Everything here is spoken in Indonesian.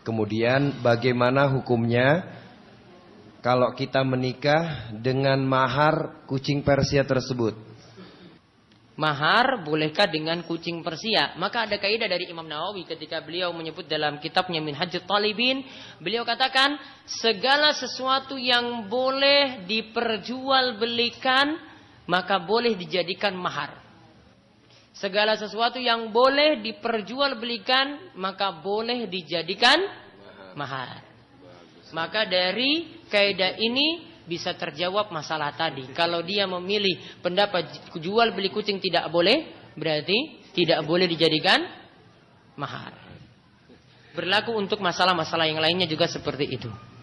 Kemudian bagaimana hukumnya kalau kita menikah dengan mahar kucing Persia tersebut? Mahar bolehkah dengan kucing Persia? Maka ada kaidah dari Imam Nawawi ketika beliau menyebut dalam kitabnya Minhajut Talibin, beliau katakan segala sesuatu yang boleh diperjualbelikan maka boleh dijadikan mahar. Segala sesuatu yang boleh diperjualbelikan maka boleh dijadikan mahar. Maka dari kaidah ini bisa terjawab masalah tadi. Kalau dia memilih pendapat jual beli kucing tidak boleh, berarti tidak boleh dijadikan mahar. Berlaku untuk masalah-masalah yang lainnya juga seperti itu.